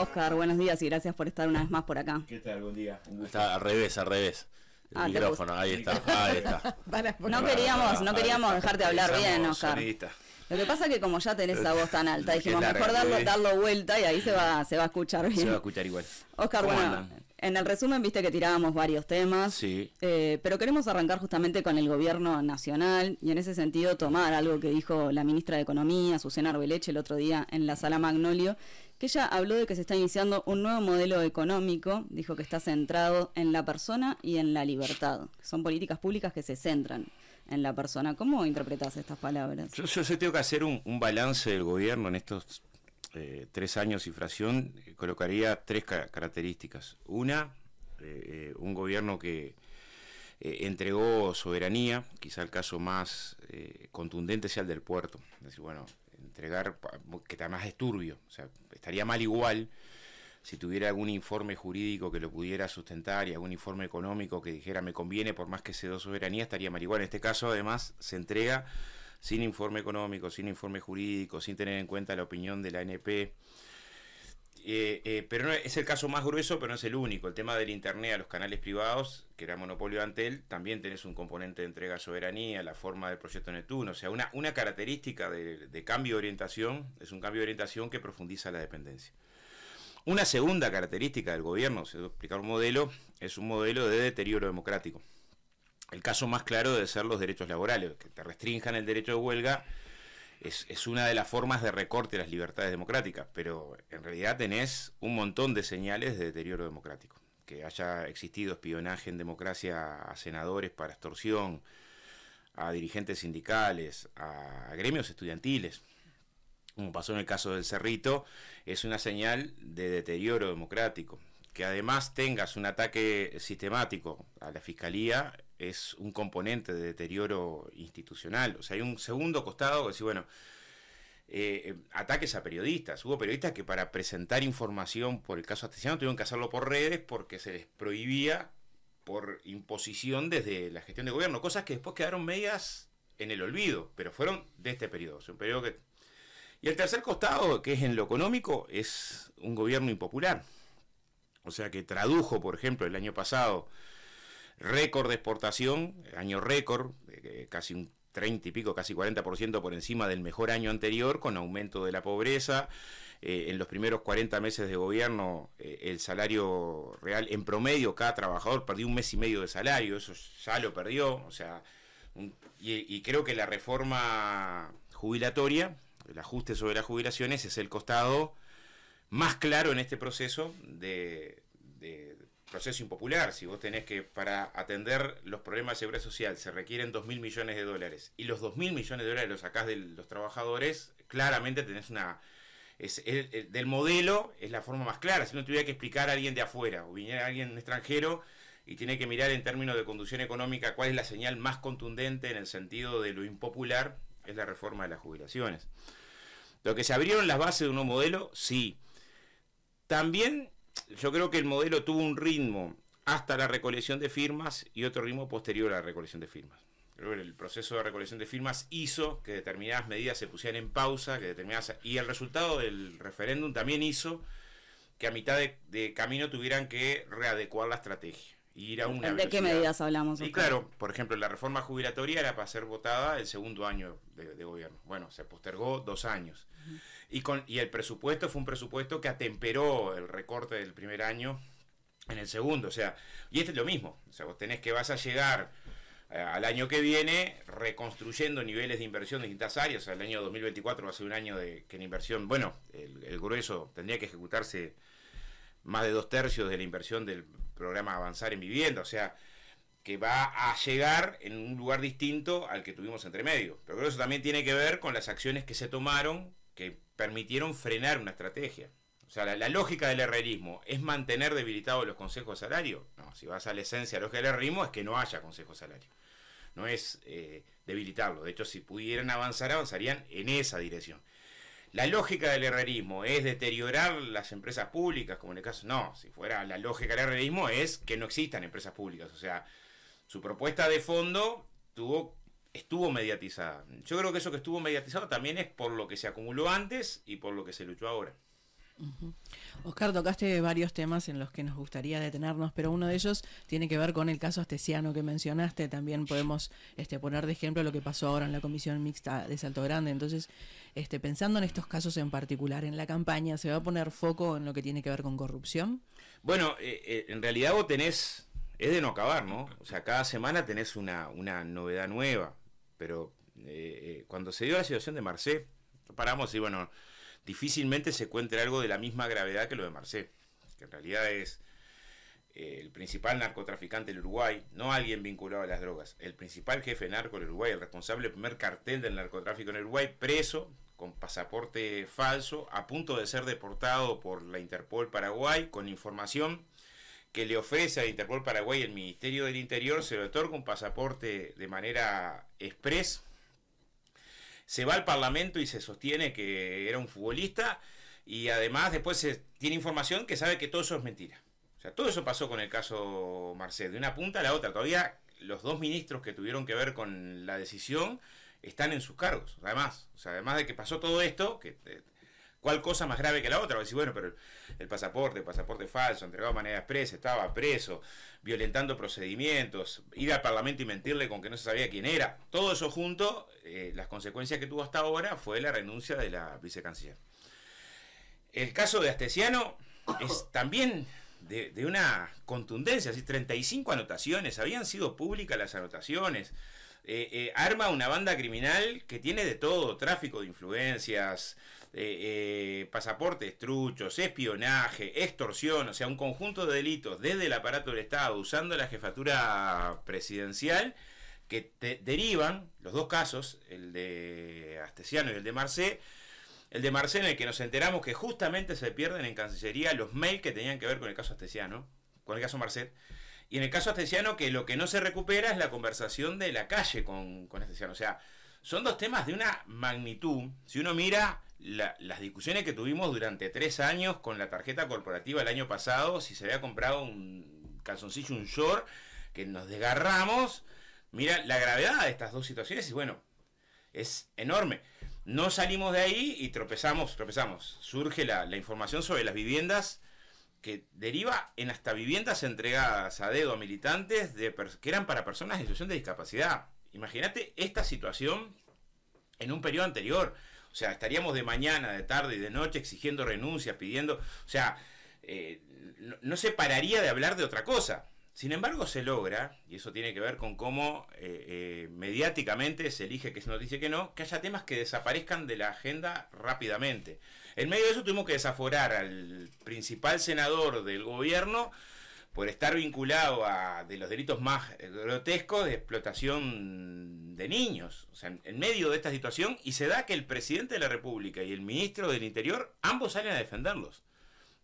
Oscar, buenos días y gracias por estar una vez más por acá. ¿Qué tal? Buen día. Está al revés, al revés. El ah, micrófono, ahí está, ahí está. no queríamos, no queríamos dejarte hablar bien, Oscar. Lo que pasa es que como ya tenés esa voz tan alta, dijimos mejor darlo, darlo vuelta y ahí se va, se va a escuchar bien. Se va a escuchar igual. Oscar, bueno, en el resumen viste que tirábamos varios temas, sí. Eh, pero queremos arrancar justamente con el gobierno nacional y en ese sentido tomar algo que dijo la ministra de Economía, Susana Arbeleche, el otro día en la sala Magnolio, que ella habló de que se está iniciando un nuevo modelo económico, dijo que está centrado en la persona y en la libertad. Son políticas públicas que se centran en la persona. ¿Cómo interpretas estas palabras? Yo, yo, tengo que hacer un, balance del gobierno en estos eh, tres años y fracción. Eh, colocaría tres características. Una, eh, un gobierno que entregó soberanía, quizá el caso más contundente sea el del puerto. Es decir, bueno, entregar, que además es turbio, o sea, estaría mal igual si tuviera algún informe jurídico que lo pudiera sustentar y algún informe económico que dijera me conviene por más que se soberanía, estaría mal igual. En este caso, además, se entrega sin informe económico, sin informe jurídico, sin tener en cuenta la opinión de la NP. Eh, eh, pero es el caso más grueso, pero no es el único. El tema del Internet a los canales privados, que era monopolio ante él, también tenés un componente de entrega a soberanía, la forma del proyecto Neptuno. O sea, una, característica de, cambio de orientación es un cambio de orientación que profundiza la dependencia. Una segunda característica del gobierno, si explicar un modelo, es un modelo de deterioro democrático. El caso más claro de ser los derechos laborales, que te restrinjan el derecho de huelga es, una de las formas de recorte de las libertades democráticas, pero en realidad tenés un montón de señales de deterioro democrático. Que haya existido espionaje en democracia a senadores para extorsión, a dirigentes sindicales, a gremios estudiantiles, como pasó en el caso del Cerrito, es una señal de deterioro democrático. Que además tengas un ataque sistemático a la Fiscalía es un componente de deterioro institucional. O sea, hay un segundo costado que decir, bueno, eh, eh, ataques a periodistas. Hubo periodistas que para presentar información por el caso Astesiano tuvieron que hacerlo por redes porque se les prohibía por imposición desde la gestión de gobierno. Cosas que después quedaron medias en el olvido, pero fueron de este periodo. Es un periodo que... Y el tercer costado, que es en lo económico, es un gobierno impopular. O sea que tradujo, por ejemplo, el año pasado récord de exportación, año récord, casi un 30 y pico, casi 40% por encima del mejor año anterior, con aumento de la pobreza. Eh, en los primeros 40 meses de gobierno, eh, el salario real, en promedio, cada trabajador perdió un mes y medio de salario, eso ya lo perdió. O sea, y, creo que la reforma jubilatoria, el ajuste sobre las jubilaciones, es el costado más claro en este proceso de, proceso impopular. Si vos tenés que, para atender los problemas de seguridad social, se requieren 2.000 millones de dólares y los 2.000 millones de dólares los sacás de los trabajadores, claramente tenés una. del modelo es la forma más clara. Si no tuviera que explicar a alguien de afuera o viniera alguien extranjero y tiene que mirar en términos de conducción económica cuál es la señal más contundente en el sentido de lo impopular, es la reforma de las jubilaciones. Lo que se abrieron las bases de un nuevo modelo, sí. También yo creo que el modelo tuvo un ritmo hasta la recolección de firmas y otro ritmo posterior a la recolección de firmas. Creo que el proceso de recolección de firmas hizo que determinadas medidas se pusieran en pausa, que determinadas y el resultado del referéndum también hizo que a mitad de camino tuvieran que readecuar la estrategia. ¿De qué medidas hablamos? Y claro, por ejemplo, la reforma jubilatoria era para ser votada el segundo año de, gobierno. Bueno, se postergó dos años. Y, con, y el presupuesto fue un presupuesto que atemperó el recorte del primer año en el segundo. O sea, y este es lo mismo. O sea, vos tenés que vas a llegar eh, al año que viene reconstruyendo niveles de inversión en distintas áreas. O sea, el año 2024 va a ser un año de que en inversión, bueno, el grueso tendría que ejecutarse más de dos tercios de la inversión del programa Avanzar en Vivienda, o sea, que va a llegar en un lugar distinto al que tuvimos entre medio. Pero eso también tiene que ver con las acciones que se tomaron que permitieron frenar una estrategia. O sea, la, lógica del herrerismo es mantener debilitados los consejos de No, si vas a la esencia de la lógica del herrerismo es que no haya consejos de salario. No es eh, debilitarlo. De hecho, si pudieran avanzar, avanzarían en esa dirección. La lógica del herrerismo es deteriorar las empresas públicas, como en el caso, no, si fuera la lógica del herrerismo es que no existan empresas públicas, o sea, su propuesta de fondo estuvo mediatizada. Yo creo que eso que estuvo mediatizado también es por lo que se acumuló antes y por lo que se luchó ahora. Oscar, tocaste varios temas en los que nos gustaría detenernos, pero uno de ellos tiene que ver con el caso astesiano que mencionaste. También podemos este, poner de ejemplo lo que pasó ahora en la Comisión Mixta de Salto Grande. Entonces, este, pensando en estos casos en particular, en la campaña, ¿se va a poner foco en lo que tiene que ver con corrupción? Bueno, eh, eh, en realidad vos tenés, es de no acabar, ¿no? O sea, cada semana tenés una, novedad nueva, pero eh, cuando se dio la situación de Marcé, paramos y bueno difícilmente se encuentre algo de la misma gravedad que lo de Marcé, que en realidad es eh, el principal narcotraficante del Uruguay, no alguien vinculado a las drogas, el principal jefe narco del Uruguay, el responsable del primer cartel del narcotráfico en el Uruguay, preso con pasaporte falso, a punto de ser deportado por la Interpol Paraguay, con información que le ofrece a Interpol Paraguay el Ministerio del Interior, se le otorga un pasaporte de manera expresa, se va al Parlamento y se sostiene que era un futbolista y además después se tiene información que sabe que todo eso es mentira. O sea, todo eso pasó con el caso marcel de una punta a la otra. Todavía los dos ministros que tuvieron que ver con la decisión están en sus cargos. Además, o sea, además de que pasó todo esto, que eh, ¿Cuál cosa más grave que la otra? Decir, bueno, pero el pasaporte, pasaporte falso, entregado de manera expresa, estaba preso, violentando procedimientos, ir al Parlamento y mentirle con que no se sabía quién era. Todo eso junto, eh, las consecuencias que tuvo hasta ahora fue la renuncia de la vicecanciller. El caso de Astesiano es también de, una contundencia, así 35 anotaciones, habían sido públicas las anotaciones eh, eh, arma una banda criminal que tiene de todo, tráfico de influencias, eh, pasaportes truchos, espionaje, extorsión, o sea, un conjunto de delitos desde el aparato del Estado, usando la jefatura presidencial, que derivan, los dos casos, el de Astesiano y el de Marcé, el de Marcé en el que nos enteramos que justamente se pierden en Cancillería los mails que tenían que ver con el caso Astesiano, con el caso Marcet, y en el caso Astesiano, que lo que no se recupera es la conversación de la calle con, con Astesiano. O sea, son dos temas de una magnitud. Si uno mira las discusiones que tuvimos durante tres años con la tarjeta corporativa el año pasado, si se había comprado un calzoncillo, un short, que nos desgarramos. Mira la gravedad de estas dos situaciones y bueno, es enorme. No salimos de ahí y tropezamos, tropezamos. Surge la información sobre las viviendas que deriva en hasta viviendas entregadas a dedo a militantes que eran para personas en situación de discapacidad. Imagínate esta situación en un periodo anterior. O sea, estaríamos de mañana, de tarde y de noche exigiendo renuncias, pidiendo... O sea, eh, no se pararía de hablar de otra cosa. Sin embargo, se logra, y eso tiene que ver con cómo eh, eh, mediáticamente se elige que se nos dice que no, que haya temas que desaparezcan de la agenda rápidamente. En medio de eso tuvimos que desaforar al principal senador del gobierno por estar vinculado a de los delitos más grotescos de explotación de niños. O sea, en medio de esta situación, y se da que el presidente de la República y el ministro del Interior ambos salen a defenderlos.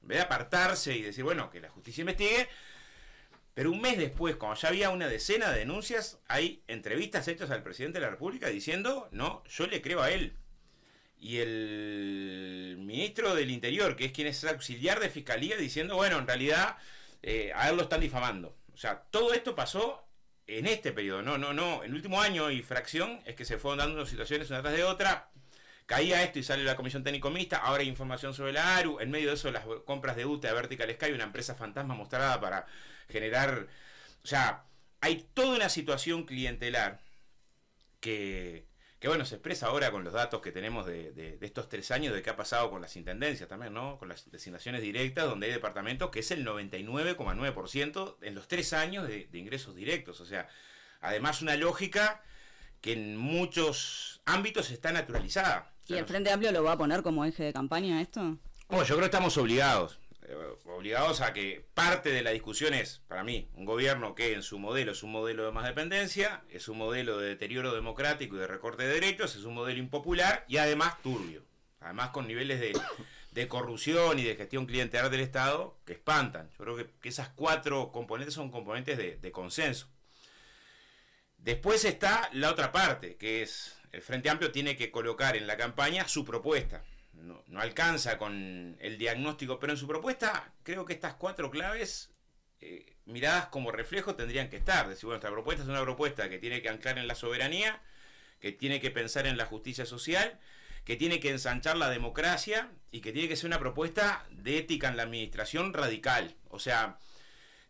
En vez de apartarse y decir, bueno, que la justicia investigue, pero un mes después, cuando ya había una decena de denuncias, hay entrevistas hechas al presidente de la República diciendo, no, yo le creo a él. Y el ministro del Interior, que es quien es auxiliar de Fiscalía, diciendo, bueno, en realidad eh, a él lo están difamando. O sea, todo esto pasó en este periodo, no, no, no, en el último año y fracción es que se fueron dando unas situaciones una tras de otra. Caía esto y sale la comisión técnico mixta, ahora hay información sobre la ARU, en medio de eso las compras de UTE a Vertical Sky, una empresa fantasma mostrada para generar... O sea, hay toda una situación clientelar que, bueno, se expresa ahora con los datos que tenemos de, estos tres años de qué ha pasado con las intendencias también, ¿no? Con las designaciones directas, donde hay departamentos que es el 99,9% en los tres años de, ingresos directos. O sea, además una lógica que en muchos ámbitos está naturalizada. ¿Y el Frente Amplio lo va a poner como eje de campaña esto? Bueno, oh, yo creo que estamos obligados. Eh, obligados a que parte de la discusión es, para mí, un gobierno que en su modelo es un modelo de más dependencia, es un modelo de deterioro democrático y de recorte de derechos, es un modelo impopular y además turbio. Además con niveles de, corrupción y de gestión clientelar del Estado que espantan. Yo creo que, esas cuatro componentes son componentes de consenso. Después está la otra parte, que es el Frente Amplio tiene que colocar en la campaña su propuesta no, alcanza con el diagnóstico, pero en su propuesta creo que estas cuatro claves eh, miradas como reflejo tendrían que estar. Decir, bueno, esta propuesta es una propuesta que tiene que anclar en la soberanía, que tiene que pensar en la justicia social, que tiene que ensanchar la democracia y que tiene que ser una propuesta de ética en la administración radical. O sea,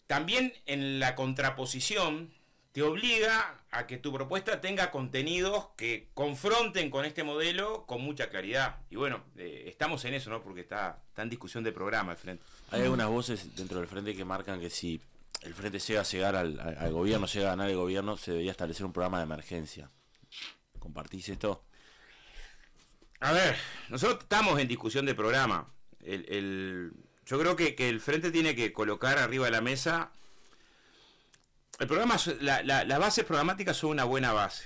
también en la contraposición te obliga a que tu propuesta tenga contenidos que confronten con este modelo con mucha claridad. Y bueno, eh, estamos en eso, ¿no? Porque está, en discusión de programa el Frente. Hay algunas voces dentro del Frente que marcan que si el Frente llega a llegar al, gobierno, llega a ganar el gobierno, se debería establecer un programa de emergencia. ¿Compartís esto? A ver, nosotros estamos en discusión de programa. yo creo que el Frente tiene que colocar arriba de la mesa el programa, las bases programáticas son una buena base.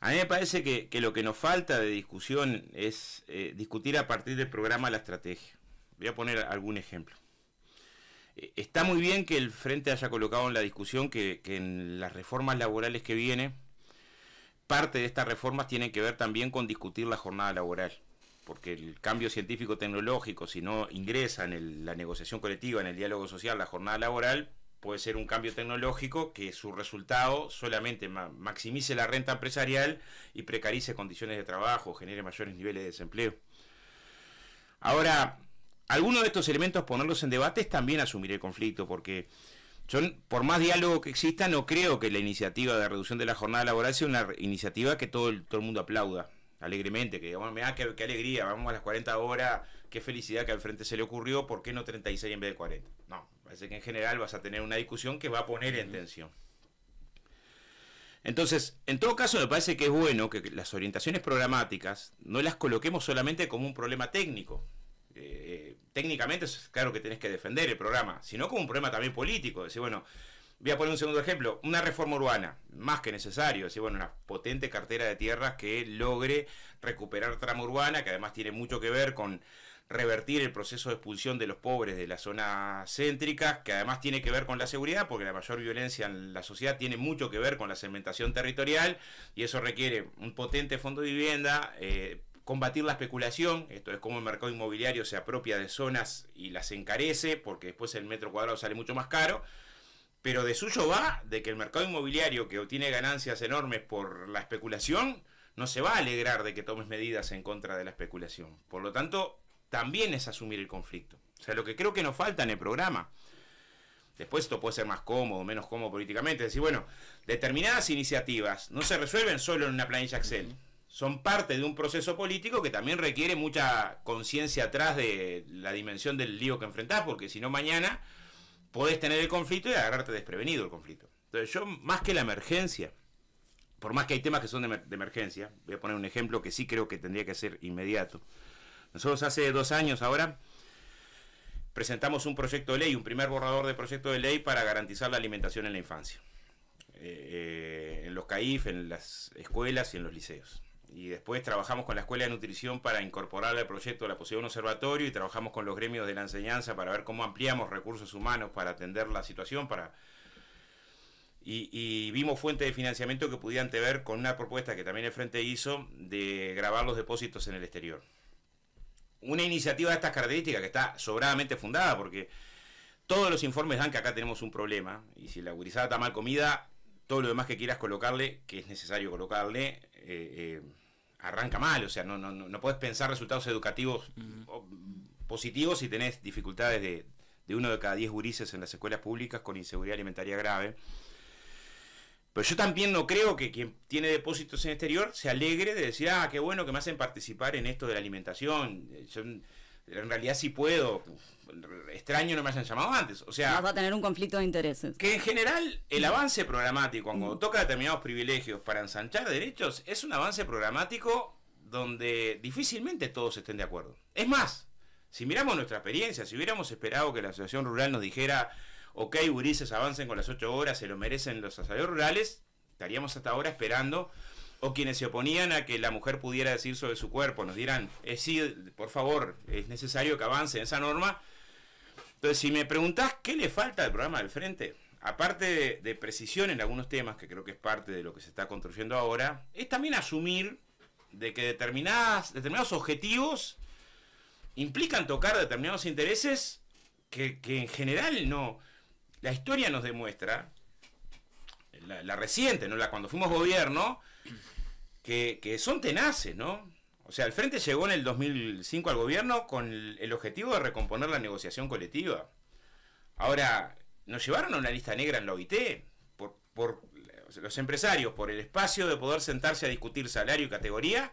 A mí me parece que, lo que nos falta de discusión es eh, discutir a partir del programa la estrategia. Voy a poner algún ejemplo. Eh, está muy bien que el Frente haya colocado en la discusión que, en las reformas laborales que vienen, parte de estas reformas tienen que ver también con discutir la jornada laboral porque el cambio científico tecnológico, si no ingresa en la negociación colectiva, en el diálogo social, la jornada laboral, puede ser un cambio tecnológico que su resultado solamente maximice la renta empresarial y precarice condiciones de trabajo, genere mayores niveles de desempleo. Ahora, algunos de estos elementos ponerlos en debate es también asumir el conflicto, porque yo, por más diálogo que exista, no creo que la iniciativa de reducción de la jornada laboral sea una iniciativa que todo el, todo el mundo aplauda alegremente, que digamos, me qué, qué, alegría, vamos a las 40 horas, qué felicidad que al frente se le ocurrió, ¿por qué no 36 en vez de 40? No, Así que en general vas a tener una discusión que va a poner en tensión. Entonces, en todo caso, me parece que es bueno que las orientaciones programáticas no las coloquemos solamente como un problema técnico. Eh, técnicamente es claro que tenés que defender el programa, sino como un problema también político. Decir, bueno, voy a poner un segundo ejemplo, una reforma urbana, más que necesario, decir, bueno, una potente cartera de tierras que logre recuperar trama urbana, que además tiene mucho que ver con revertir el proceso de expulsión de los pobres de las zonas céntricas, que además tiene que ver con la seguridad, porque la mayor violencia en la sociedad tiene mucho que ver con la segmentación territorial, y eso requiere un potente fondo de vivienda. Eh, combatir la especulación, esto es como el mercado inmobiliario se apropia de zonas y las encarece, porque después el metro cuadrado sale mucho más caro, pero de suyo va de que el mercado inmobiliario que obtiene ganancias enormes por la especulación, no se va a alegrar de que tomes medidas en contra de la especulación. Por lo tanto, también es asumir el conflicto. O sea, lo que creo que nos falta en el programa. Después esto puede ser más cómodo, menos cómodo políticamente. Es decir, bueno, determinadas iniciativas no se resuelven solo en una planilla Excel. Son parte de un proceso político que también requiere mucha conciencia atrás de la dimensión del lío que enfrentás, porque si no mañana podés tener el conflicto y agarrarte desprevenido el conflicto. Entonces yo, más que la emergencia, por más que hay temas que son de, emergencia, voy a poner un ejemplo que sí creo que tendría que ser inmediato. Nosotros hace dos años ahora presentamos un proyecto de ley, un primer borrador de proyecto de ley para garantizar la alimentación en la infancia, eh, eh, en los CAIF, en las escuelas y en los liceos. Y después trabajamos con la Escuela de Nutrición para incorporar al proyecto la posibilidad de un observatorio y trabajamos con los gremios de la enseñanza para ver cómo ampliamos recursos humanos para atender la situación, para... Y, y vimos fuentes de financiamiento que pudieran tener con una propuesta que también el Frente hizo de grabar los depósitos en el exterior una iniciativa de estas características que está sobradamente fundada, porque todos los informes dan que acá tenemos un problema, y si la gurizada está mal comida, todo lo demás que quieras colocarle, que es necesario colocarle, eh, eh, arranca mal, o sea, no, no, no puedes pensar resultados educativos positivos si tenés dificultades de, de uno de cada diez gurises en las escuelas públicas con inseguridad alimentaria grave. Pero yo también no creo que quien tiene depósitos en exterior se alegre de decir, ah, qué bueno que me hacen participar en esto de la alimentación. Eh, yo, en realidad sí puedo. Extraño no me hayan llamado antes. O sea. va a tener un conflicto de intereses. Que en general el avance programático, cuando toca determinados privilegios para ensanchar derechos, es un avance programático donde difícilmente todos estén de acuerdo. Es más, si miramos nuestra experiencia, si hubiéramos esperado que la Asociación Rural nos dijera ok, Urises, avancen con las 8 horas, se lo merecen los asalariados rurales, estaríamos hasta ahora esperando, o quienes se oponían a que la mujer pudiera decir sobre su cuerpo, nos dirán, eh, sí, por favor, es necesario que avance esa norma. Entonces, si me preguntás qué le falta al programa del Frente, aparte de, precisión en algunos temas, que creo que es parte de lo que se está construyendo ahora, es también asumir de que determinadas, determinados objetivos implican tocar determinados intereses que en general no, la historia nos demuestra, la, reciente, ¿no? La, cuando fuimos gobierno, que, son tenaces, ¿no? O sea, el Frente llegó en el 2005 al gobierno con el, objetivo de recomponer la negociación colectiva. Ahora, nos llevaron a una lista negra en la OIT por, por los empresarios, por el espacio de poder sentarse a discutir salario y categoría,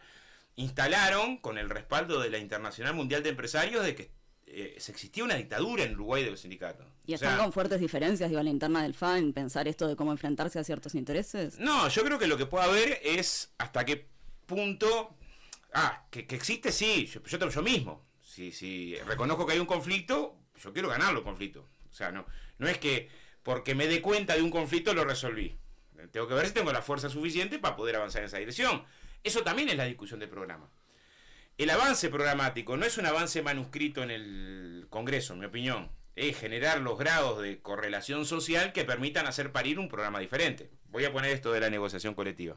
instalaron, con el respaldo de la Internacional Mundial de Empresarios, de que eh, existía una dictadura en Uruguay de los sindicatos. ¿Y están con fuertes diferencias, digo, a la interna del FAN, pensar esto de cómo enfrentarse a ciertos intereses? No, yo creo que lo que puede haber es hasta qué punto. Ah, que, existe, sí, yo, yo, yo mismo. Si, reconozco que hay un conflicto, yo quiero ganar los conflictos. O sea, no, no es que porque me dé cuenta de un conflicto lo resolví. Tengo que ver si tengo la fuerza suficiente para poder avanzar en esa dirección. Eso también es la discusión del programa el avance programático no es un avance manuscrito en el Congreso, en mi opinión. Es generar los grados de correlación social que permitan hacer parir un programa diferente. Voy a poner esto de la negociación colectiva.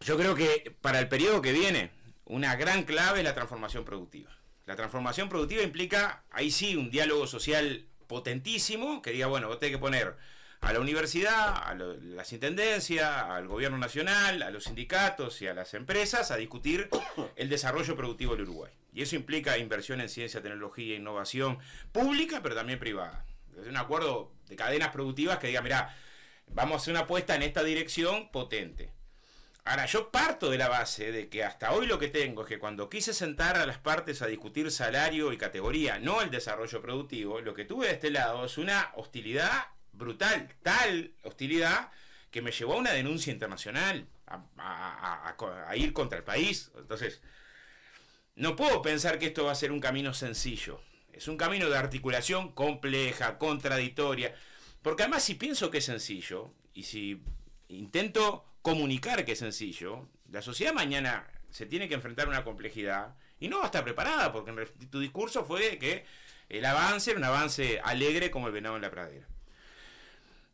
Yo creo que para el periodo que viene, una gran clave es la transformación productiva. La transformación productiva implica, ahí sí, un diálogo social potentísimo que diga, bueno, vos tenés que poner a la universidad, a las intendencias, al gobierno nacional, a los sindicatos y a las empresas a discutir el desarrollo productivo del Uruguay. Y eso implica inversión en ciencia, tecnología, e innovación pública, pero también privada. Es un acuerdo de cadenas productivas que diga, mira, vamos a hacer una apuesta en esta dirección potente. Ahora, yo parto de la base de que hasta hoy lo que tengo es que cuando quise sentar a las partes a discutir salario y categoría, no el desarrollo productivo, lo que tuve de este lado es una hostilidad brutal, tal hostilidad que me llevó a una denuncia internacional, a, ir contra el país. Entonces, no puedo pensar que esto va a ser un camino sencillo. Es un camino de articulación compleja, contradictoria. Porque además si pienso que es sencillo, y si intento comunicar que es sencillo, la sociedad mañana se tiene que enfrentar a una complejidad y no va a estar preparada, porque tu discurso fue que el avance era un avance alegre como el venado en la pradera.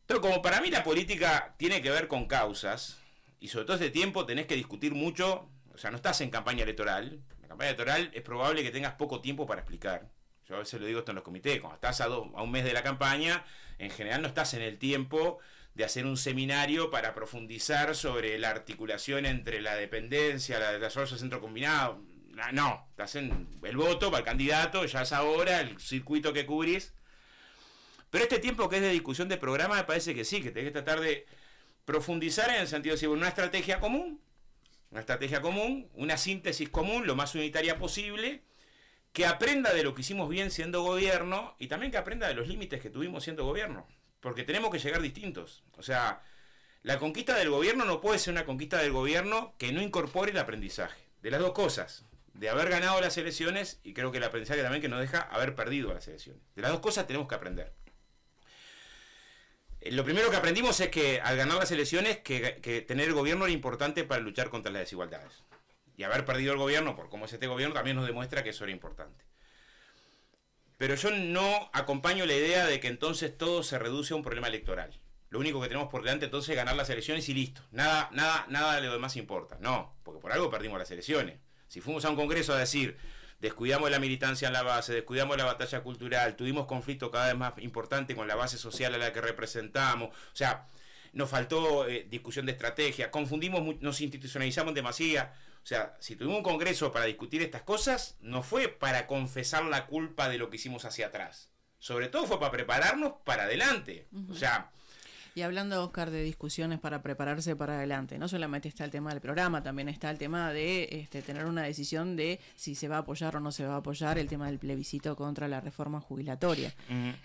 Pero como para mí la política tiene que ver con causas, y sobre todo este tiempo tenés que discutir mucho, o sea, no estás en campaña electoral, la campaña electoral es probable que tengas poco tiempo para explicar. Yo a veces lo digo esto en los comités, cuando estás a, un mes de la campaña, en general no estás en el tiempo de hacer un seminario para profundizar sobre la articulación entre la dependencia, la desarrollo centro combinado. No, estás en el voto para el candidato, ya es ahora, el circuito que cubrís. Pero este tiempo que es de discusión de programa, me parece que sí, que tenés que tratar de profundizar en el sentido de decir, una estrategia común, una estrategia común, una síntesis común, lo más unitaria posible, que aprenda de lo que hicimos bien siendo gobierno y también que aprenda de los límites que tuvimos siendo gobierno, porque tenemos que llegar distintos. O sea, la conquista del gobierno no puede ser una conquista del gobierno que no incorpore el aprendizaje. De las dos cosas, de haber ganado las elecciones y creo que el aprendizaje también que nos deja haber perdido las elecciones. De las dos cosas tenemos que aprender. Lo primero que aprendimos es que al ganar las elecciones, que, tener el gobierno era importante para luchar contra las desigualdades. Y haber perdido el gobierno, por cómo es este gobierno, también nos demuestra que eso era importante. Pero yo no acompaño la idea de que entonces todo se reduce a un problema electoral. Lo único que tenemos por delante entonces es ganar las elecciones y listo. Nada, nada, nada de lo demás importa. No, porque por algo perdimos las elecciones. Si fuimos a un congreso a decir, descuidamos la militancia en la base, descuidamos la batalla cultural, tuvimos conflicto cada vez más importante con la base social a la que representamos, o sea, nos faltó eh, discusión de estrategia, confundimos, nos institucionalizamos demasiado. O sea, si tuvimos un congreso para discutir estas cosas, no fue para confesar la culpa de lo que hicimos hacia atrás. Sobre todo fue para prepararnos para adelante. O sea, y hablando, Oscar, de discusiones para prepararse para adelante, no solamente está el tema del programa, también está el tema de este, tener una decisión de si se va a apoyar o no se va a apoyar el tema del plebiscito contra la reforma jubilatoria.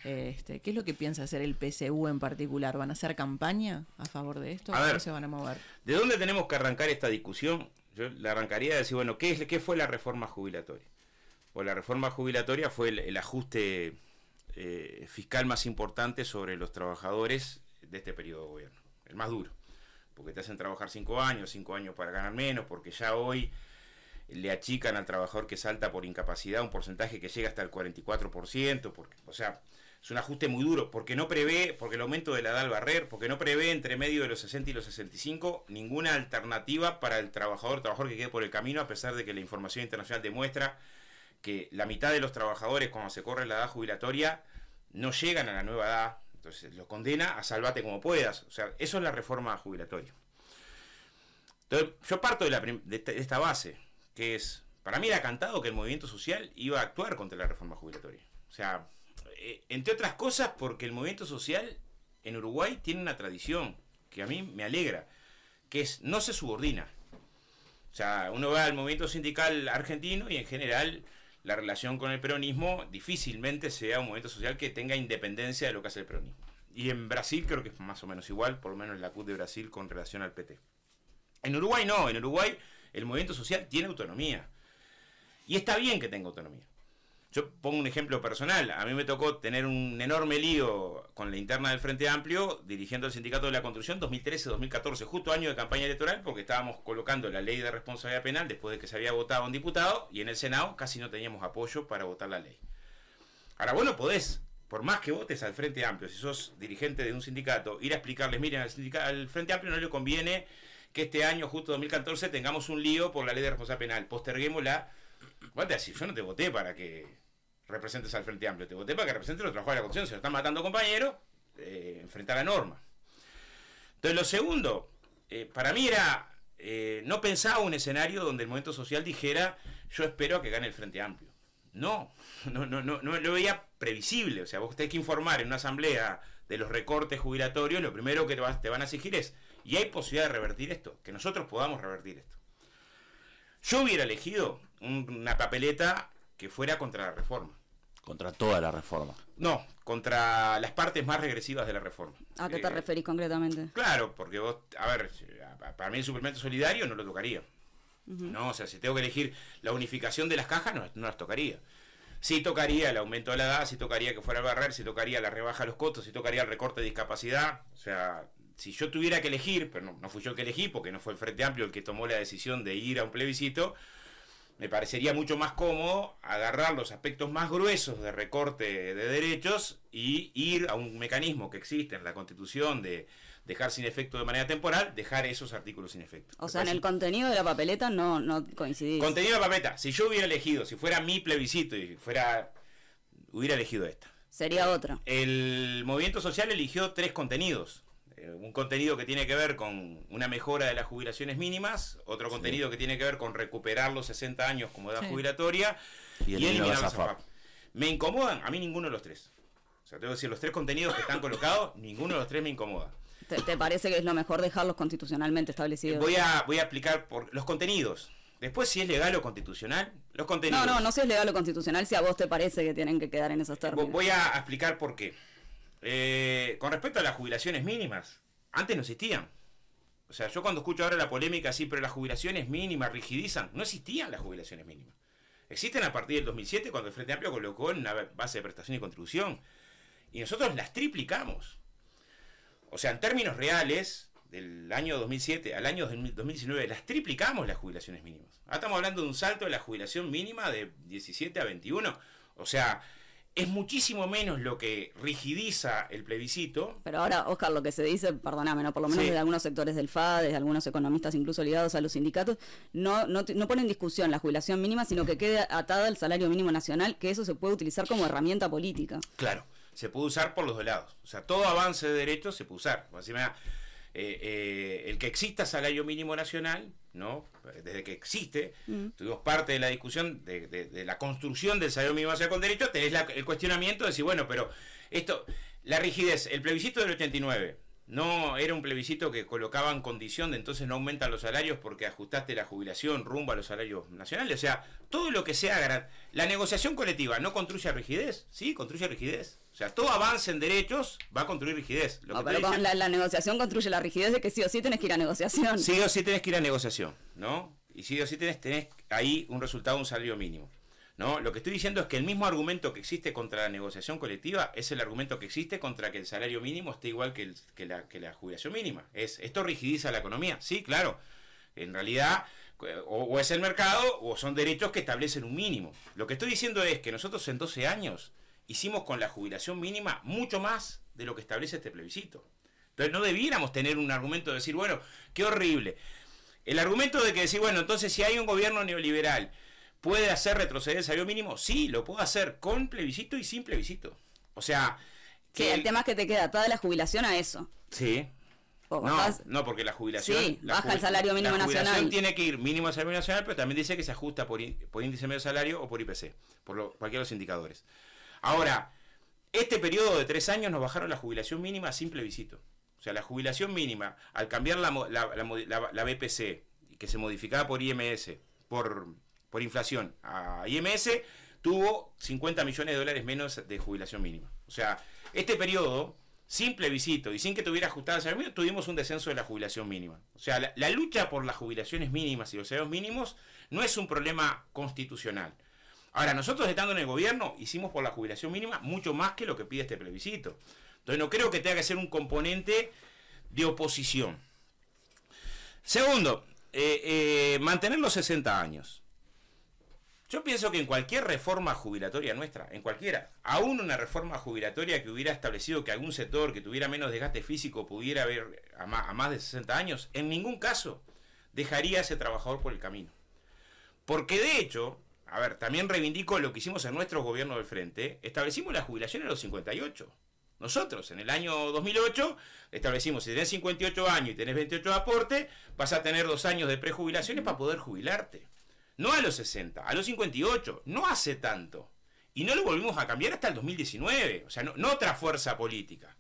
Este, ¿Qué es lo que piensa hacer el PSU en particular? ¿Van a hacer campaña a favor de esto? A se van a mover? ¿De dónde tenemos que arrancar esta discusión? Yo la arrancaría de decir, bueno, ¿qué, es, qué fue la reforma jubilatoria? ¿O la reforma jubilatoria fue el, ajuste eh, fiscal más importante sobre los trabajadores de este periodo de gobierno, el más duro, porque te hacen trabajar cinco años, cinco años para ganar menos, porque ya hoy le achican al trabajador que salta por incapacidad un porcentaje que llega hasta el 44%, porque, o sea, es un ajuste muy duro, porque no prevé, porque el aumento de la edad al barrer, porque no prevé entre medio de los 60 y los 65 ninguna alternativa para el trabajador, trabajador que quede por el camino, a pesar de que la información internacional demuestra que la mitad de los trabajadores cuando se corre la edad jubilatoria no llegan a la nueva edad, entonces lo condena a salvate como puedas. O sea, eso es la reforma jubilatoria. Entonces, yo parto de, de esta base, que es, para mí era cantado que el movimiento social iba a actuar contra la reforma jubilatoria. O sea, eh, entre otras cosas porque el movimiento social en Uruguay tiene una tradición que a mí me alegra, que es no se subordina. O sea, uno va al movimiento sindical argentino y en general la relación con el peronismo difícilmente sea un movimiento social que tenga independencia de lo que hace el peronismo. Y en Brasil creo que es más o menos igual, por lo menos en la CUT de Brasil con relación al PT. En Uruguay no, en Uruguay el movimiento social tiene autonomía. Y está bien que tenga autonomía. Yo pongo un ejemplo personal. A mí me tocó tener un enorme lío con la interna del Frente Amplio dirigiendo el Sindicato de la Construcción 2013-2014, justo año de campaña electoral, porque estábamos colocando la ley de responsabilidad penal después de que se había votado un diputado y en el Senado casi no teníamos apoyo para votar la ley. Ahora, bueno, podés, por más que votes al Frente Amplio, si sos dirigente de un sindicato, ir a explicarles, miren, al, Frente Amplio no le conviene que este año, justo 2014, tengamos un lío por la ley de responsabilidad penal. Posterguémosla Vos te decís, yo no te voté para que representes al Frente Amplio, te voté para que representes los trabajadores de la Constitución, se lo están matando compañeros, eh, enfrentar la norma. Entonces lo segundo, eh, para mí era, eh, no pensaba un escenario donde el movimiento social dijera, yo espero que gane el Frente Amplio. No, no, no, no, lo veía previsible. O sea, vos tenés que informar en una asamblea de los recortes jubilatorios, lo primero que te van a exigir es, y hay posibilidad de revertir esto, que nosotros podamos revertir esto. Yo hubiera elegido una papeleta que fuera contra la reforma. Contra toda la reforma. No, contra las partes más regresivas de la reforma. ¿A ah, qué te eh, referís concretamente? Claro, porque vos, a ver, para mí el suplemento solidario no lo tocaría. No, o sea, si tengo que elegir la unificación de las cajas, no, las tocaría. Sí tocaría el aumento de la edad, sí tocaría que fuera el barrer, sí tocaría la rebaja de los costos, sí tocaría el recorte de discapacidad. O sea, si yo tuviera que elegir, pero no, fui yo que elegí, porque no fue el Frente Amplio el que tomó la decisión de ir a un plebiscito, me parecería mucho más cómodo agarrar los aspectos más gruesos de recorte de derechos y ir a un mecanismo que existe en la Constitución de dejar sin efecto de manera temporal, dejar esos artículos sin efecto. O sea, en el contenido de la papeleta no, no coincidís. Contenido de la papeleta, si yo hubiera elegido, si fuera mi plebiscito y fuera, hubiera elegido esta. Sería otra. El movimiento social eligió tres contenidos eh, un contenido que tiene que ver con una mejora de las jubilaciones mínimas, otro contenido que tiene que ver con recuperar los 60 años como edad jubilatoria y, eliminar la Me incomodan a mí ninguno de los tres. O sea, tengo que decir, los tres contenidos que están colocados, ninguno de los tres me incomoda. ¿Te, parece que es lo mejor dejarlos constitucionalmente establecidos? Voy a, voy a por los contenidos. Después, si es legal o constitucional, los contenidos. No, no, no si es legal o constitucional, si a vos te parece que tienen que quedar en esos términos. Voy a explicar por qué. Eh, con respecto a las jubilaciones mínimas, antes no existían. O sea, yo cuando escucho ahora la polémica, sí, pero las jubilaciones mínimas rigidizan, no existían las jubilaciones mínimas. Existen a partir del 2007 cuando el Frente Amplio colocó en una base de prestación y contribución. Y nosotros las triplicamos. O sea, en términos reales, del año 2007 al año 2019, las triplicamos las jubilaciones mínimas. Ahora estamos hablando de un salto de la jubilación mínima de 17 a 21. O sea, es muchísimo menos lo que rigidiza el plebiscito. Pero ahora, Oscar, lo que se dice, perdóname, ¿no? por lo menos de algunos sectores del FAD, de algunos economistas incluso ligados a los sindicatos, no, no, pone en discusión la jubilación mínima, sino que quede atada al salario mínimo nacional, que eso se puede utilizar como herramienta política. Claro, se puede usar por los dos lados. O sea, todo avance de derechos se puede usar. me eh, eh, el que exista salario mínimo nacional, ¿no? Desde que existe, mm. tuvimos parte de la discusión de, la construcción del salario mínimo nacional con derecho, tenés la, el cuestionamiento de decir, bueno, pero esto, la rigidez, el plebiscito del 89 no era un plebiscito que colocaban condición de entonces no aumentan los salarios porque ajustaste la jubilación rumbo a los salarios nacionales. O sea, todo lo que sea la negociación colectiva no construye rigidez, sí, construye rigidez. O sea, todo avance en derechos va a construir rigidez. pero la, negociación construye la rigidez de que sí o sí tenés que ir a negociación. Sí o sí tenés que ir a negociación, ¿no? Y sí o sí tenés, tenés ahí un resultado, un salario mínimo. ¿no? Lo que estoy diciendo es que el mismo argumento que existe contra la negociación colectiva es el argumento que existe contra que el salario mínimo esté igual que, la, jubilación mínima. Es, esto rigidiza la economía, sí, claro. En realidad, eh, o, es el mercado o son derechos que establecen un mínimo. Lo que estoy diciendo es que nosotros en 12 años hicimos con la jubilación mínima mucho más de lo que establece este plebiscito. Entonces no debiéramos tener un argumento de decir, bueno, qué horrible. El argumento de que decir, bueno, entonces si hay un gobierno neoliberal ¿Puede hacer retroceder el salario mínimo? Sí, lo puedo hacer con plebiscito y sin plebiscito. O sea... Que el, tema es que te queda toda la jubilación a eso. Sí. No, no, porque la jubilación... Sí, baja el salario mínimo la jubilación tiene que ir mínimo al salario nacional, pero también dice que se ajusta por, índice medio salario o por IPC, por cualquiera de los indicadores. Ahora, este periodo de tres años nos bajaron la jubilación mínima sin visito. O sea, la jubilación mínima, al cambiar la BPC, que se modificaba por IMS, por por inflación a IMS, tuvo 50 millones de dólares menos de jubilación mínima. O sea, este periodo, sin plebiscito y sin que tuviera ajustada salario tuvimos un descenso de la jubilación mínima. O sea, la, lucha por las jubilaciones mínimas y los salarios mínimos no es un problema constitucional. Ahora, nosotros estando en el gobierno hicimos por la jubilación mínima mucho más que lo que pide este plebiscito. Entonces no creo que tenga que ser un componente de oposición. Segundo, eh, eh, mantener los 60 años. Yo pienso que en cualquier reforma jubilatoria nuestra, en cualquiera, aún una reforma jubilatoria que hubiera establecido que algún sector que tuviera menos desgaste físico pudiera haber a más, de 60 años, en ningún caso dejaría a ese trabajador por el camino. Porque de hecho, a ver, también reivindico lo que hicimos en nuestro gobierno del frente, establecimos la jubilación en los 58. Nosotros, en el año 2008, establecimos, si tenés 58 años y tenés 28 de aporte, vas a tener dos años de prejubilaciones para poder jubilarte no a los 60, a los 58, no hace tanto. Y no lo volvimos a cambiar hasta el 2019, o sea, no, otra fuerza política.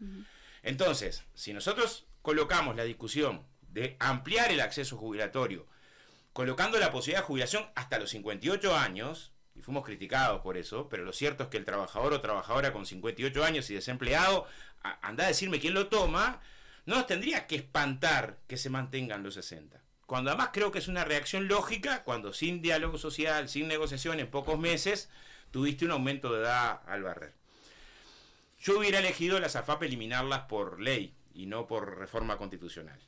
Entonces, si nosotros colocamos la discusión de ampliar el acceso jubilatorio, colocando la posibilidad de jubilación hasta los 58 años, y fuimos criticados por eso, pero lo cierto es que el trabajador o trabajadora con 58 años y desempleado, anda a decirme quién lo toma, no nos tendría que espantar que se mantengan los 60. Cuando además creo que es una reacción lógica, cuando sin diálogo social, sin negociación, en pocos meses, tuviste un aumento de edad al barrer. Yo hubiera elegido las AFAP eliminarlas por ley y no por reforma constitucional.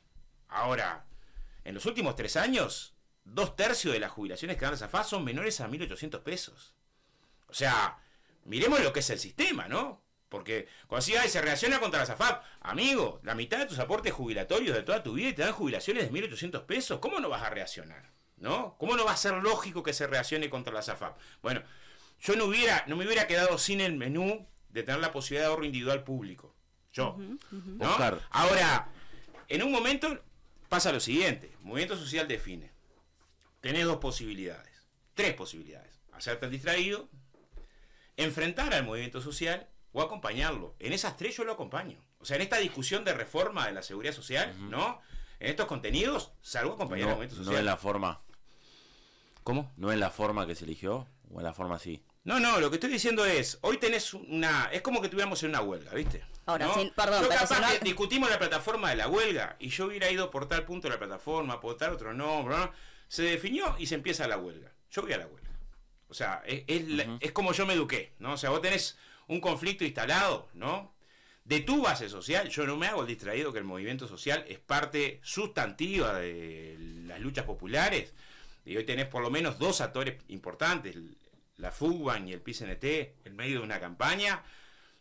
Ahora, en los últimos tres años, dos tercios de las jubilaciones que dan las AFAP son menores a 1.800 pesos. O sea, miremos lo que es el sistema, ¿no? Porque cuando se reacciona contra la SAFAP, amigo, la mitad de tus aportes jubilatorios de toda tu vida y te dan jubilaciones de 1.800 pesos, ¿cómo no vas a reaccionar? ¿No? ¿Cómo no va a ser lógico que se reaccione contra la SAFAP? Bueno, yo no, hubiera, no me hubiera quedado sin el menú de tener la posibilidad de ahorro individual público. Yo. Ahora, en un momento pasa lo siguiente. movimiento social define. Tenés dos posibilidades. Tres posibilidades. Hacerte distraído. Enfrentar al movimiento social o acompañarlo. En esas tres yo lo acompaño. O sea, en esta discusión de reforma de la seguridad social, ¿no? En estos contenidos, salgo acompañado no, social. No en la forma. ¿Cómo? No en la forma que se eligió, o en la forma así. No, no, lo que estoy diciendo es, hoy tenés una... Es como que estuviéramos en una huelga, ¿viste? Ahora, perdón. discutimos la plataforma de la huelga y yo hubiera ido por tal punto de la plataforma, por tal otro nombre, ¿no? se definió y se empieza la huelga. Yo voy a la huelga. O sea, e, es, es como yo me eduqué, ¿no? O sea, vos tenés un conflicto instalado, ¿no? De tu base social, yo no me hago el distraído que el movimiento social es parte sustantiva de las luchas populares. Y hoy tenés por lo menos dos actores importantes, la FUBAN y el PCNT, en medio de una campaña.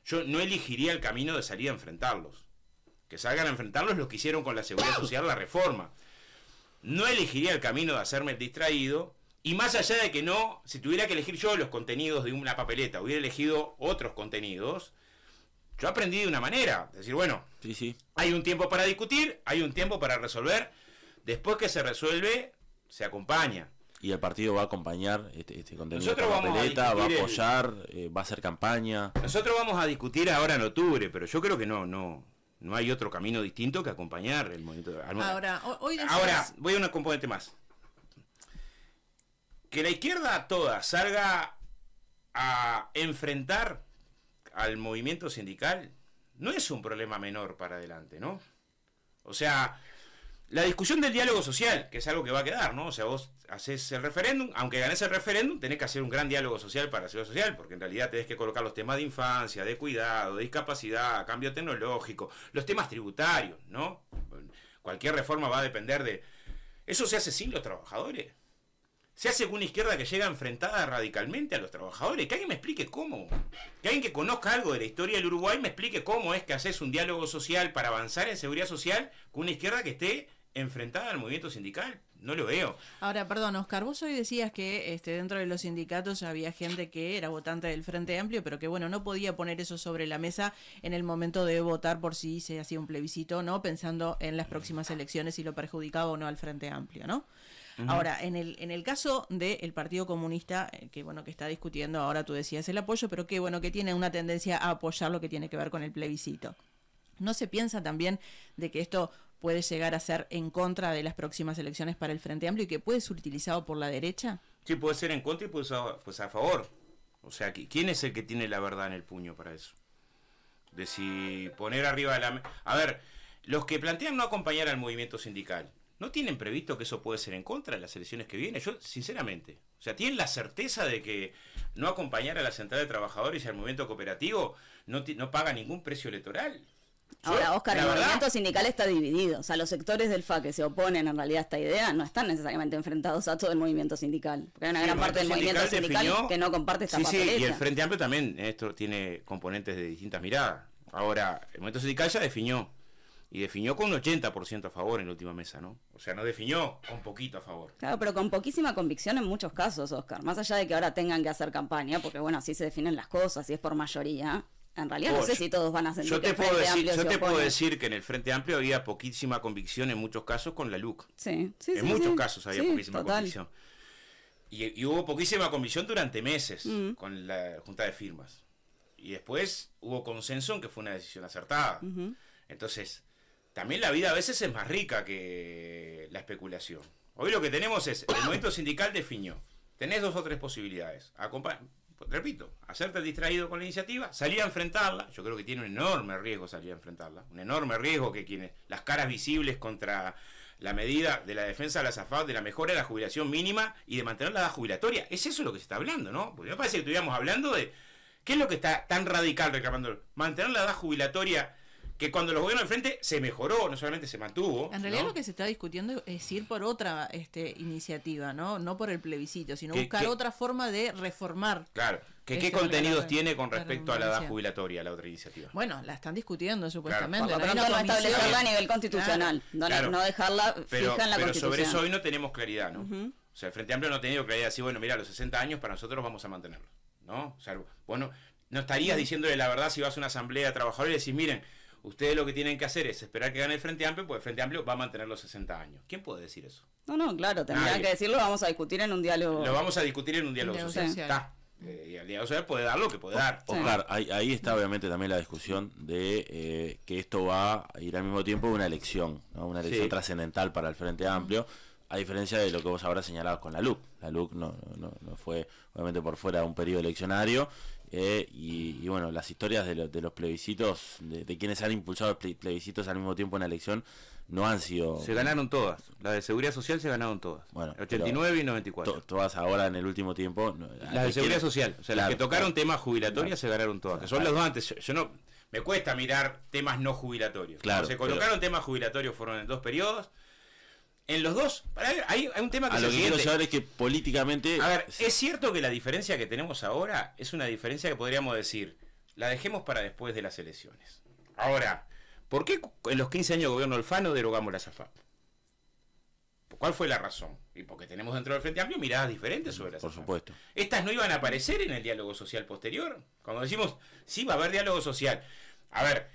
Yo no elegiría el camino de salir a enfrentarlos. Que salgan a enfrentarlos los que hicieron con la seguridad social, la reforma. No elegiría el camino de hacerme el distraído y más allá de que no, si tuviera que elegir yo los contenidos de una papeleta, hubiera elegido otros contenidos, yo aprendí de una manera. Es decir, bueno, sí, sí. hay un tiempo para discutir, hay un tiempo para resolver. Después que se resuelve, se acompaña. Y el partido va a acompañar este, este contenido de papeleta, va a apoyar, eh, va a hacer campaña. Nosotros vamos a discutir ahora en octubre, pero yo creo que no, no, no hay otro camino distinto que acompañar el movimiento. Ahora, Ahora, voy a un componente más que la izquierda toda salga a enfrentar al movimiento sindical no es un problema menor para adelante, ¿no? O sea, la discusión del diálogo social, que es algo que va a quedar, ¿no? O sea, vos haces el referéndum, aunque ganes el referéndum, tenés que hacer un gran diálogo social para la social, porque en realidad tenés que colocar los temas de infancia, de cuidado, de discapacidad, cambio tecnológico, los temas tributarios, ¿no? Cualquier reforma va a depender de... Eso se hace sin los trabajadores se hace con una izquierda que llega enfrentada radicalmente a los trabajadores. Que alguien me explique cómo. Que alguien que conozca algo de la historia del Uruguay me explique cómo es que haces un diálogo social para avanzar en seguridad social con una izquierda que esté enfrentada al movimiento sindical. No lo veo. Ahora, perdón, Oscar, vos hoy decías que este, dentro de los sindicatos había gente que era votante del Frente Amplio, pero que bueno, no podía poner eso sobre la mesa en el momento de votar por si se hacía un plebiscito no, pensando en las próximas elecciones y lo perjudicaba o no al Frente Amplio, ¿no? Ahora, en el, en el caso del Partido Comunista, eh, que bueno, que está discutiendo ahora, tú decías el apoyo, pero que bueno, que tiene una tendencia a apoyar lo que tiene que ver con el plebiscito. ¿No se piensa también de que esto puede llegar a ser en contra de las próximas elecciones para el Frente Amplio y que puede ser utilizado por la derecha? Sí, puede ser en contra y puede ser pues a favor. O sea, ¿quién es el que tiene la verdad en el puño para eso? De si poner arriba la... A ver, los que plantean no acompañar al movimiento sindical ¿No tienen previsto que eso puede ser en contra de las elecciones que vienen? Yo, sinceramente, o sea, ¿tienen la certeza de que no acompañar a la Central de Trabajadores y al movimiento cooperativo no, no paga ningún precio electoral? Ahora, Oscar, el movimiento sindical está dividido. O sea, los sectores del FA que se oponen en realidad a esta idea no están necesariamente enfrentados a todo el movimiento sindical. Porque hay una gran parte del movimiento sindical que no comparte esta sí, Sí, y el Frente Amplio también esto tiene componentes de distintas miradas. Ahora, el movimiento sindical ya definió y definió con un 80% a favor en la última mesa, ¿no? O sea, no definió con poquito a favor. Claro, pero con poquísima convicción en muchos casos, Oscar. Más allá de que ahora tengan que hacer campaña, porque bueno, así se definen las cosas y es por mayoría. En realidad no sé si todos van a hacer yo te puedo decir, Yo te puedo decir que en el Frente Amplio había poquísima convicción en muchos casos con la LUC. Sí, sí, sí. En muchos casos había poquísima convicción. Y, hubo poquísima convicción durante meses mm. con la junta de firmas. Y después hubo consenso en que fue una decisión acertada. Entonces, también la vida a veces es más rica que la especulación. Hoy lo que tenemos es, el movimiento sindical definió, tenés dos o tres posibilidades. Acompa repito, hacerte distraído con la iniciativa, salir a enfrentarla, yo creo que tiene un enorme riesgo salir a enfrentarla, un enorme riesgo que quienes, las caras visibles contra la medida de la defensa de la zafad de la mejora de la jubilación mínima y de mantener la edad jubilatoria, es eso lo que se está hablando, ¿no? Porque me parece que estuviéramos hablando de qué es lo que está tan radical reclamando, mantener la edad jubilatoria que cuando los gobiernos del frente se mejoró, no solamente se mantuvo. En realidad lo que se está discutiendo es ir por otra este, iniciativa, ¿no? No por el plebiscito, sino buscar otra forma de reformar. Claro. Que, ¿Qué contenidos tiene con respecto a la edad jubilatoria, la otra iniciativa? Bueno, la están discutiendo supuestamente. Claro. Pero no establecerla a nivel constitucional, No, dejarla fija en la pero sobre eso hoy no tenemos claridad, ¿no? O sea, el Frente Amplio no ha tenido claridad. Así, bueno, mira, los 60 años para nosotros vamos a mantenerlo ¿no? O sea, bueno, no estarías diciéndole la verdad si vas a una asamblea de trabajadores y decís, miren, ustedes lo que tienen que hacer es esperar que gane el Frente Amplio, pues el Frente Amplio va a mantener los 60 años. ¿Quién puede decir eso? No, no, claro, tendrían que decirlo, vamos a discutir en un diálogo. Lo vamos a discutir en un diálogo social. Está. Eh, el diálogo puede dar lo que puede dar. ahí, está obviamente también la discusión de eh, que esto va a ir al mismo tiempo de una elección, una elección trascendental para el Frente Amplio. A diferencia de lo que vos habrás señalado con la LUC. La LUC no, no, no fue, obviamente, por fuera de un periodo eleccionario, eh, y, bueno, las historias de, los plebiscitos, de, quienes han impulsado plebiscitos al mismo tiempo en la elección, no han sido... Se ganaron todas, las de seguridad social se ganaron todas. Bueno, 89 y 94. todas ahora en el último tiempo... las de seguridad social, o sea, las que tocaron temas jubilatorios se ganaron todas. Que son las dos antes, yo, no... Me cuesta mirar temas no jubilatorios. Claro, se colocaron temas jubilatorios fueron en dos periodos en los dos, hay, un tema que... A lo que quiero saber es que políticamente... A ver, es cierto que la diferencia que tenemos ahora es una diferencia que podríamos decir, la dejemos para después de las elecciones. Ahora, ¿por qué en los 15 años de gobierno Alfano derogamos la SAFAP? ¿Cuál fue la razón? Y porque tenemos dentro del Frente Amplio miradas diferentes sobre las Por supuesto. Estas no iban a aparecer en el diálogo social posterior. Cuando decimos, sí, va a haber diálogo social. A ver,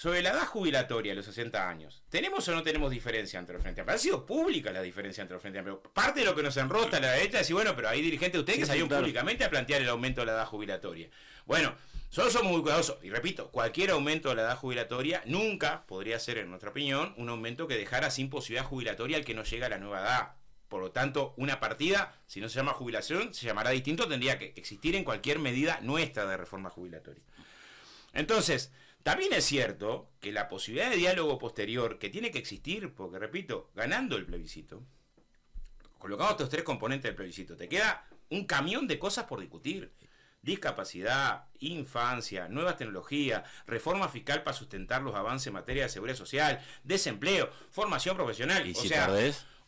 sobre la edad jubilatoria de los 60 años, ¿tenemos o no tenemos diferencia entre el Frente Amplio? Ha sido pública la diferencia entre el Frente pero Parte de lo que nos enrota la derecha es decir, bueno, pero hay dirigentes de ustedes que salieron públicamente a plantear el aumento de la edad jubilatoria. Bueno, solo somos muy cuidadosos. Y repito, cualquier aumento de la edad jubilatoria nunca podría ser, en nuestra opinión, un aumento que dejara sin posibilidad jubilatoria al que no llega a la nueva edad. Por lo tanto, una partida, si no se llama jubilación, se llamará distinto, tendría que existir en cualquier medida nuestra de reforma jubilatoria. Entonces, también es cierto que la posibilidad de diálogo posterior, que tiene que existir, porque repito, ganando el plebiscito, colocamos estos tres componentes del plebiscito, te queda un camión de cosas por discutir. Discapacidad, infancia, nuevas tecnologías, reforma fiscal para sustentar los avances en materia de seguridad social, desempleo, formación profesional. ¿Y si sea,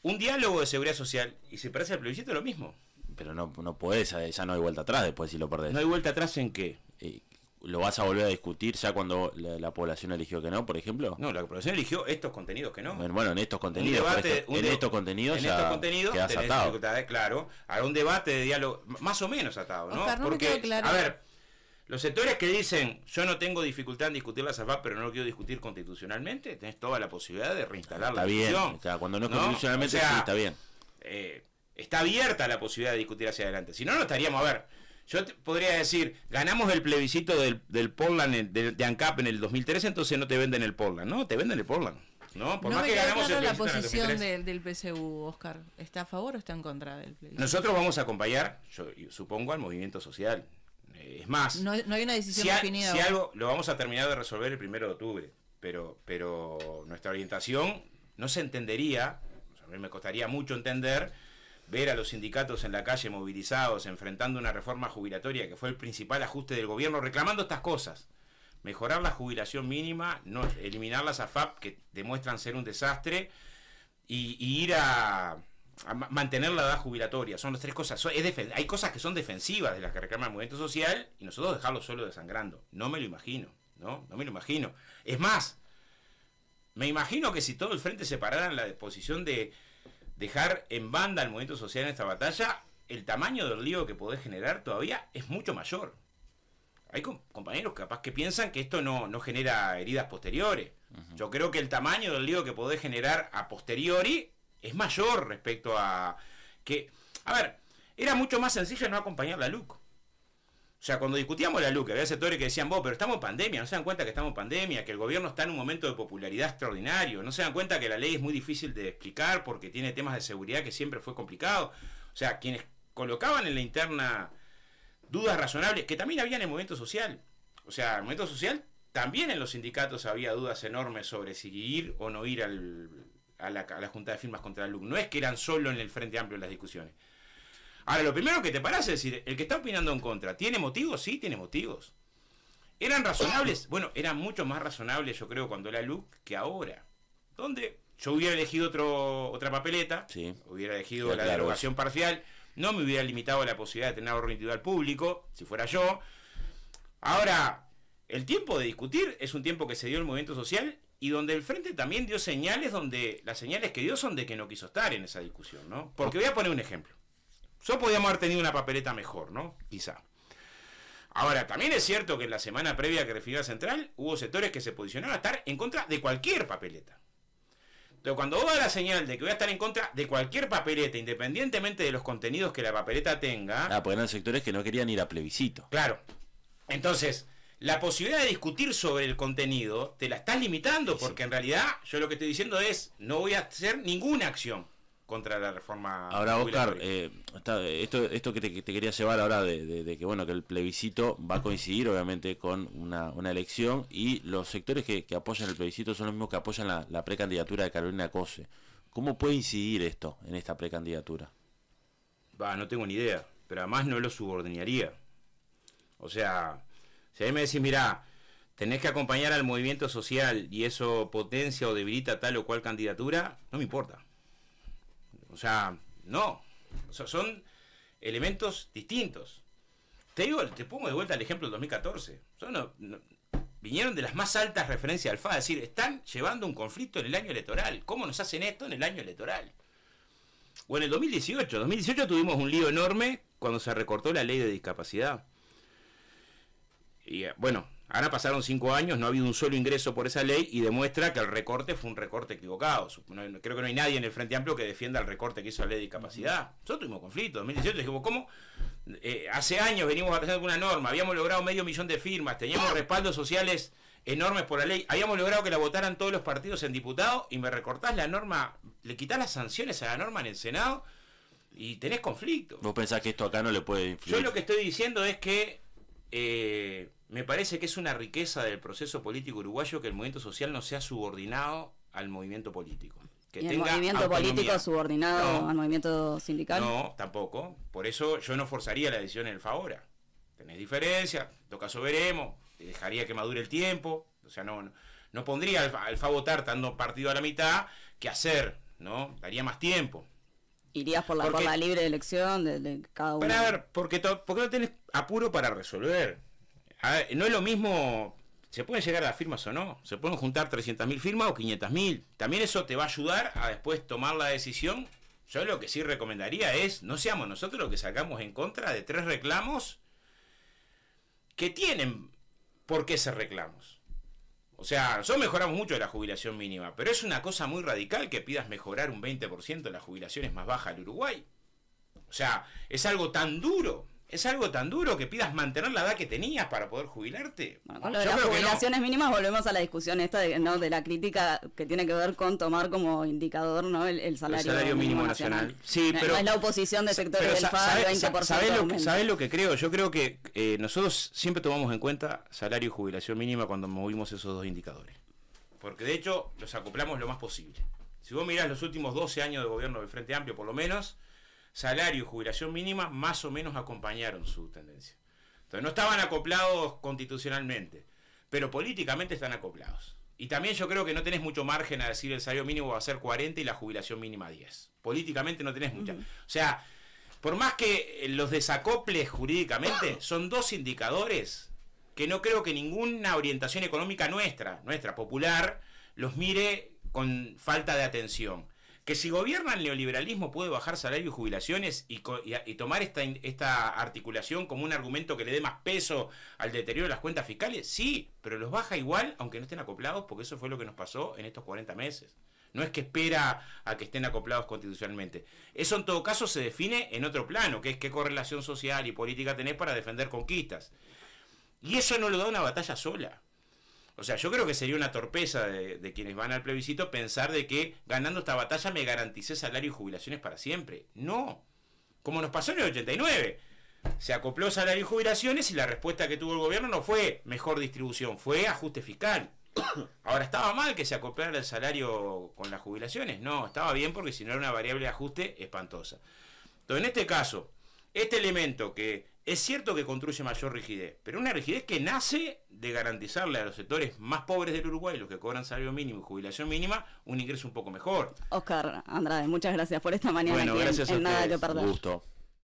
un diálogo de seguridad social. Y se parece el plebiscito, lo mismo. Pero no, no puedes, ya no hay vuelta atrás después si lo perdés. ¿No hay vuelta atrás en qué? Eh, ¿Lo vas a volver a discutir ya cuando la, población eligió que no, por ejemplo? No, la población eligió estos contenidos que no. Bueno, bueno en estos contenidos. en estos contenidos ya estos atado. Claro, a un debate de diálogo más o menos atado, ¿no? Porque, a ver, los sectores que dicen, yo no tengo dificultad en discutir las SAFAP, pero no lo quiero discutir constitucionalmente, tenés toda la posibilidad de reinstalar la bien, cuando no es constitucionalmente, sí, está bien. Eh, está abierta la posibilidad de discutir hacia adelante. Si no, no estaríamos, a ver yo podría decir, ganamos el plebiscito del, del Portland, de, de, ANCAP en el 2013, entonces no te venden el Portland. No, te venden el Portland. No, por más me que ganamos la posición del, del PSU, Oscar. ¿Está a favor o está en contra del plebiscito? Nosotros vamos a acompañar, yo supongo, al movimiento social. Eh, es más, no, hay una decisión definida. si algo lo vamos a terminar de resolver el primero de octubre, pero, pero nuestra orientación no se entendería, a mí me costaría mucho entender ver a los sindicatos en la calle movilizados, enfrentando una reforma jubilatoria que fue el principal ajuste del gobierno, reclamando estas cosas. Mejorar la jubilación mínima, no, eliminar las AFAP que demuestran ser un desastre y, ir a, mantener la edad jubilatoria. Son las tres cosas. hay cosas que son defensivas de las que reclama el movimiento social y nosotros dejarlo solo desangrando. No me lo imagino, ¿no? No me lo imagino. Es más, me imagino que si todo el frente se parara en la disposición de dejar en banda al movimiento social en esta batalla, el tamaño del lío que puede generar todavía es mucho mayor. Hay compañeros capaz que piensan que esto no, genera heridas posteriores. Yo creo que el tamaño del lío que podés generar a posteriori es mayor respecto a que... A ver, era mucho más sencillo no acompañar la Luca. O sea, cuando discutíamos la LUC, había sectores que decían, vos, pero estamos en pandemia, no se dan cuenta que estamos en pandemia, que el gobierno está en un momento de popularidad extraordinario, no se dan cuenta que la ley es muy difícil de explicar porque tiene temas de seguridad que siempre fue complicado. O sea, quienes colocaban en la interna dudas razonables, que también había en el movimiento social. O sea, el movimiento social también en los sindicatos había dudas enormes sobre si ir o no ir al, a, la, a, la, Junta de Firmas contra la LUC. No es que eran solo en el Frente Amplio las discusiones. Ahora, lo primero que te parece es decir, el que está opinando en contra, ¿tiene motivos? Sí, tiene motivos. ¿Eran razonables? Bueno, eran mucho más razonables, yo creo, cuando era LUC, que ahora. Donde yo hubiera elegido otro, otra papeleta, hubiera elegido la derogación parcial, no me hubiera limitado a la posibilidad de tener ahorro individual público, si fuera yo. Ahora, el tiempo de discutir es un tiempo que se dio el movimiento social y donde el Frente también dio señales, donde las señales que dio son de que no quiso estar en esa discusión, ¿no? Porque voy a poner un ejemplo. Yo podíamos haber tenido una papeleta mejor, ¿no? Quizá. Ahora, también es cierto que en la semana previa que refirió a Central, hubo sectores que se posicionaron a estar en contra de cualquier papeleta. Entonces, cuando vos das la señal de que voy a estar en contra de cualquier papeleta, independientemente de los contenidos que la papeleta tenga. Ah, pues eran sectores que no querían ir a plebiscito. Claro. Entonces, la posibilidad de discutir sobre el contenido te la estás limitando, porque en realidad yo lo que estoy diciendo es: no voy a hacer ninguna acción contra la reforma. Ahora, Oscar, eh, esto, esto que te, quería llevar ahora de, que bueno que el plebiscito va a coincidir obviamente con una, una elección y los sectores que, apoyan el plebiscito son los mismos que apoyan la, precandidatura de Carolina Cose. ¿Cómo puede incidir esto en esta precandidatura? Va, no tengo ni idea, pero además no lo subordinaría. O sea, si a mí me decís, mira, tenés que acompañar al movimiento social y eso potencia o debilita tal o cual candidatura, no me importa. O sea, no. son elementos distintos. Te digo, te pongo de vuelta el ejemplo del 2014. Son, vinieron de las más altas referencias al FA, es decir, están llevando un conflicto en el año electoral. ¿Cómo nos hacen esto en el año electoral? O en el 2018, 2018 tuvimos un lío enorme cuando se recortó la ley de discapacidad. Y eh, bueno, Ahora pasaron cinco años, no ha habido un solo ingreso por esa ley y demuestra que el recorte fue un recorte equivocado. creo que no hay nadie en el Frente Amplio que defienda el recorte que hizo la ley de discapacidad. Nosotros tuvimos conflicto. En 2018 dijimos, ¿cómo? Eh, hace años venimos a hacer una norma, habíamos logrado medio millón de firmas, teníamos respaldos sociales enormes por la ley, habíamos logrado que la votaran todos los partidos en diputado y me recortás la norma, le quitas las sanciones a la norma en el Senado y tenés conflicto. ¿Vos pensás que esto acá no le puede influir? Yo lo que estoy diciendo es que... Eh, me parece que es una riqueza del proceso político uruguayo que el movimiento social no sea subordinado al movimiento político. Que tenga el movimiento político subordinado al movimiento sindical? No, tampoco. Por eso yo no forzaría la decisión en el ahora. Tenés diferencia, en todo caso veremos, dejaría que madure el tiempo. O sea, no, no pondría al, al Fa votar tanto partido a la mitad que hacer, ¿no? Daría más tiempo. Irías por la, libre de libre elección de, cada uno. a ver, porque, qué porque no tenés apuro para resolver no es lo mismo, se pueden llegar a las firmas o no, se pueden juntar 300.000 firmas o 500.000. También eso te va a ayudar a después tomar la decisión. Yo lo que sí recomendaría es, no seamos nosotros los que sacamos en contra de tres reclamos que tienen por qué ser reclamos. O sea, nosotros mejoramos mucho la jubilación mínima, pero es una cosa muy radical que pidas mejorar un 20% de las jubilaciones más bajas del Uruguay. O sea, es algo tan duro ¿Es algo tan duro que pidas mantener la edad que tenías para poder jubilarte? Bueno, con de las jubilaciones mínimas volvemos a la discusión esta de, ¿no? de la crítica que tiene que ver con tomar como indicador ¿no? el, salario, el salario mínimo, nacional. Sí, pero, la oposición de sectores del FAD, 20%. Sabés lo, lo, que creo? Yo creo que eh, nosotros siempre tomamos en cuenta salario y jubilación mínima cuando movimos esos dos indicadores. Porque de hecho los acoplamos lo más posible. Si vos mirás los últimos 12 años de gobierno del Frente Amplio, por lo menos salario y jubilación mínima más o menos acompañaron su tendencia. Entonces no estaban acoplados constitucionalmente, pero políticamente están acoplados. Y también yo creo que no tenés mucho margen a decir el salario mínimo va a ser 40 y la jubilación mínima 10. Políticamente no tenés mucha. O sea, por más que eh, los desacoples jurídicamente son dos indicadores que no creo que ninguna orientación económica nuestra, nuestra popular, los mire con falta de atención que si gobierna el neoliberalismo puede bajar salarios y jubilaciones y, tomar esta, esta articulación como un argumento que le dé más peso al deterioro de las cuentas fiscales, sí, pero los baja igual aunque no estén acoplados porque eso fue lo que nos pasó en estos 40 meses. No es que espera a que estén acoplados constitucionalmente. Eso en todo caso se define en otro plano, que es qué correlación social y política tenés para defender conquistas. Y eso no lo da una batalla sola. O sea, yo creo que sería una torpeza de, quienes van al plebiscito pensar de que ganando esta batalla me garanticé salario y jubilaciones para siempre. No. Como nos pasó en el 89. Se acopló salario y jubilaciones y la respuesta que tuvo el gobierno no fue mejor distribución, fue ajuste fiscal. Ahora, ¿estaba mal que se acoplara el salario con las jubilaciones? No, estaba bien porque si no era una variable de ajuste espantosa. Entonces, en este caso, este elemento que es cierto que construye mayor rigidez, pero una rigidez que nace de garantizarle a los sectores más pobres del Uruguay, los que cobran salario mínimo y jubilación mínima, un ingreso un poco mejor. Oscar Andrade, muchas gracias por esta mañana. Bueno, gracias a Nada que gusto.